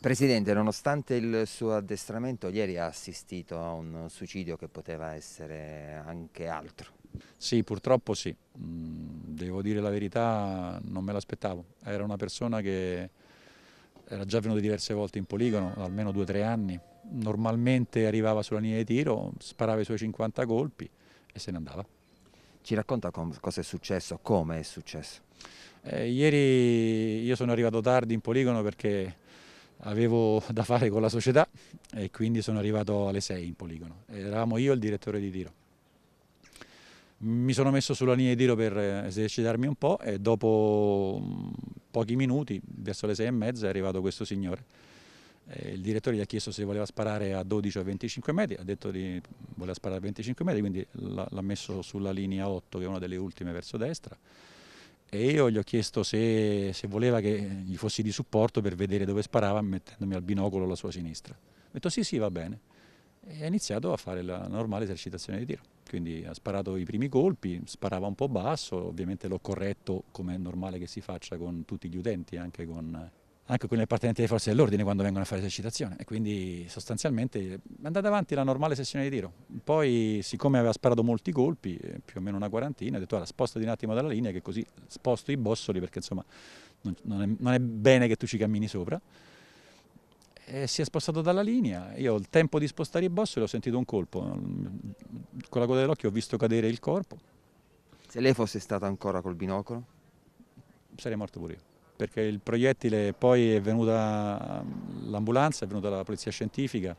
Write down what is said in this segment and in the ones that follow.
Presidente, nonostante il suo addestramento, ieri ha assistito a un suicidio che poteva essere anche altro. Sì, purtroppo sì. Mm, devo dire la verità, non me l'aspettavo. Era una persona che era già venuta diverse volte in poligono, almeno due o tre anni. Normalmente arrivava sulla linea di tiro, sparava i suoi 50 colpi e se ne andava. Ci racconta cosa è successo, come è successo? Eh, ieri io sono arrivato tardi in poligono perché avevo da fare con la società e quindi sono arrivato alle 6 in poligono. Eravamo io e il direttore di tiro. Mi sono messo sulla linea di tiro per eh, esercitarmi un po' e dopo mm, pochi minuti, verso le 6 e mezza, è arrivato questo signore. Il direttore gli ha chiesto se voleva sparare a 12 o 25 metri, ha detto di voleva sparare a 25 metri, quindi l'ha messo sulla linea 8, che è una delle ultime verso destra e io gli ho chiesto se, se, voleva che gli fossi di supporto per vedere dove sparava mettendomi al binocolo alla sua sinistra. Ho detto sì sì va bene e ha iniziato a fare la normale esercitazione di tiro, quindi ha sparato i primi colpi, sparava un po' basso, ovviamente l'ho corretto come è normale che si faccia con tutti gli utenti, anche con anche con gli appartenenti alle forze dell'ordine quando vengono a fare esercitazione e quindi sostanzialmente è andata avanti la normale sessione di tiro. Poi siccome aveva sparato molti colpi, eh, più o meno una quarantina, ha detto allora spostati un attimo dalla linea che così sposto i bossoli perché insomma non, non, è, non è bene che tu ci cammini sopra. E si è spostato dalla linea, io ho il tempo di spostare i bossoli, ho sentito un colpo, con la coda dell'occhio ho visto cadere il corpo. Se lei fosse stata ancora col binocolo? Sarei morto pure io perché il proiettile poi è venuta l'ambulanza, è venuta la polizia scientifica,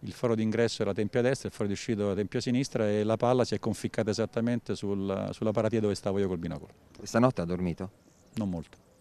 il foro d'ingresso era tempia a destra, il foro di uscita era tempia sinistra e la palla si è conficcata esattamente sul, sulla paratia dove stavo io col binocolo. Questa notte ha dormito? Non molto.